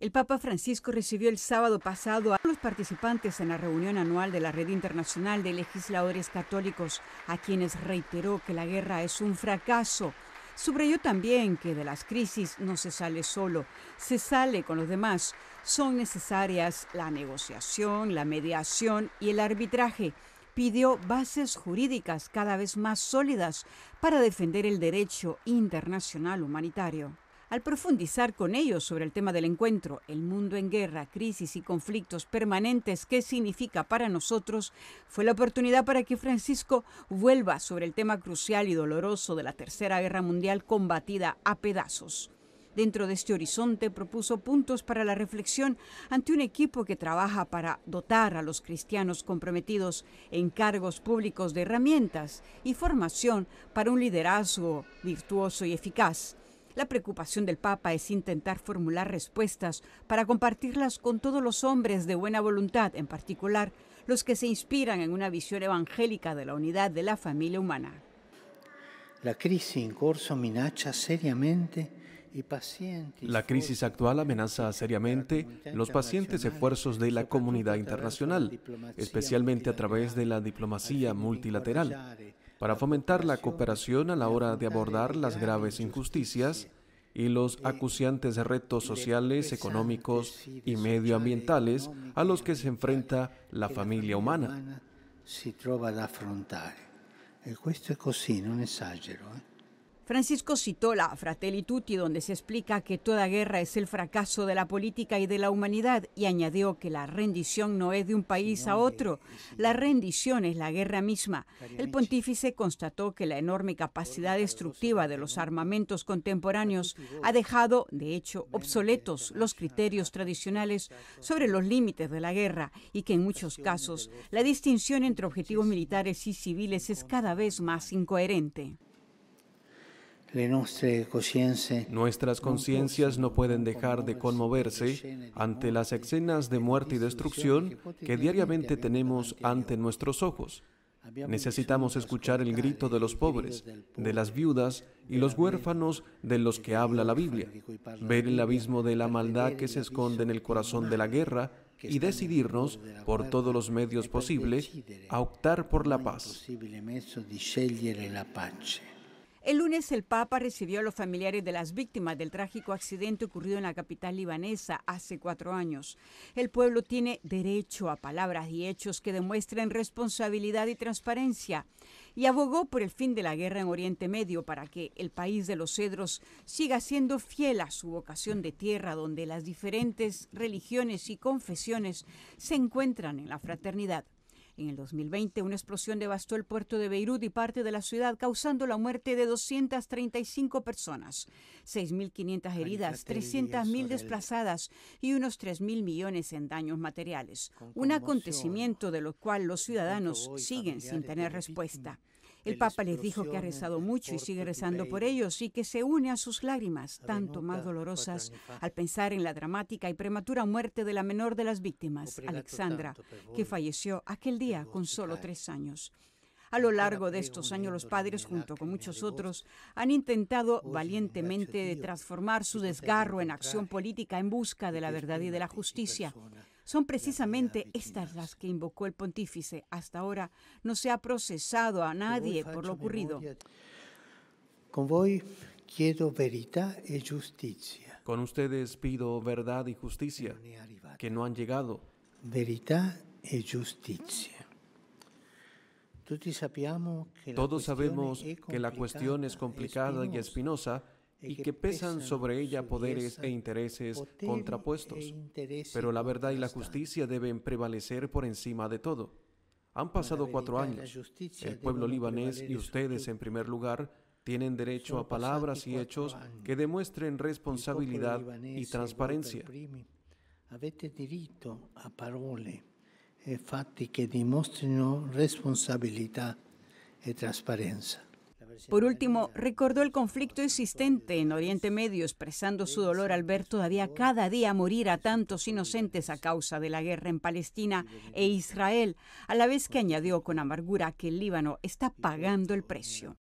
El Papa Francisco recibió el sábado pasado a los participantes en la reunión anual de la Red Internacional de Legisladores Católicos, a quienes reiteró que la guerra es un fracaso. Subrayó también que de las crisis no se sale solo, se sale con los demás. Son necesarias la negociación, la mediación y el arbitraje. Pidió bases jurídicas cada vez más sólidas para defender el derecho internacional humanitario. Al profundizar con ellos sobre el tema del encuentro, el mundo en guerra, crisis y conflictos permanentes, ¿qué significa para nosotros? Fue la oportunidad para que Francisco vuelva sobre el tema crucial y doloroso de la Tercera Guerra Mundial combatida a pedazos. Dentro de este horizonte propuso puntos para la reflexión ante un equipo que trabaja para dotar a los cristianos comprometidos en cargos públicos de herramientas y formación para un liderazgo virtuoso y eficaz. La preocupación del Papa es intentar formular respuestas para compartirlas con todos los hombres de buena voluntad, en particular los que se inspiran en una visión evangélica de la unidad de la familia humana. La crisis la crisis actual amenaza seriamente los pacientes esfuerzos de la comunidad internacional, especialmente a través de la diplomacia multilateral, para fomentar la cooperación a la hora de abordar las graves injusticias y los acuciantes retos sociales, económicos y medioambientales a los que se enfrenta la familia humana. Si trova eh. Francisco citó la Fratelli Tutti, donde se explica que toda guerra es el fracaso de la política y de la humanidad, y añadió que la rendición no es de un país a otro, la rendición es la guerra misma. El pontífice constató que la enorme capacidad destructiva de los armamentos contemporáneos ha dejado, de hecho, obsoletos los criterios tradicionales sobre los límites de la guerra y que en muchos casos la distinción entre objetivos militares y civiles es cada vez más incoherente. Nuestras conciencias no pueden dejar de conmoverse ante las escenas de muerte y destrucción que diariamente tenemos ante nuestros ojos. Necesitamos escuchar el grito de los pobres, de las viudas y los huérfanos de los que habla la Biblia, ver el abismo de la maldad que se esconde en el corazón de la guerra y decidirnos, por todos los medios posibles, a optar por la paz. El lunes el Papa recibió a los familiares de las víctimas del trágico accidente ocurrido en la capital libanesa hace cuatro años. El pueblo tiene derecho a palabras y hechos que demuestren responsabilidad y transparencia y abogó por el fin de la guerra en Oriente Medio para que el país de los cedros siga siendo fiel a su vocación de tierra donde las diferentes religiones y confesiones se encuentran en la fraternidad. En el 2020, una explosión devastó el puerto de Beirut y parte de la ciudad, causando la muerte de 235 personas, 6.500 heridas, 300.000 desplazadas y unos 3.000 millones en daños materiales. Un acontecimiento de lo cual los ciudadanos siguen sin tener respuesta. El Papa les dijo que ha rezado mucho y sigue rezando por ellos y que se une a sus lágrimas, tanto más dolorosas, al pensar en la dramática y prematura muerte de la menor de las víctimas, Alexandra, que falleció aquel día con solo tres años. A lo largo de estos años, los padres, junto con muchos otros, han intentado valientemente transformar su desgarro en acción política en busca de la verdad y de la justicia. Son precisamente estas las que invocó el pontífice. Hasta ahora no se ha procesado a nadie por lo ocurrido. Con vos quiero y justicia. Con ustedes pido verdad y justicia que no han llegado. Verdad y justicia. Todos sabemos que la cuestión es complicada y espinosa eh, y que pesan sobre ella poderes e intereses e contrapuestos, pero la verdad y la justicia deben prevalecer por encima de todo. Han pasado cuatro años. El pueblo libanés y ustedes, en primer lugar, tienen derecho a palabras y hechos que demuestren responsabilidad y transparencia. Eh, e Por último, recordó el conflicto existente en Oriente Medio, expresando su dolor al ver todavía cada día morir a tantos inocentes a causa de la guerra en Palestina e Israel, a la vez que añadió con amargura que el Líbano está pagando el precio.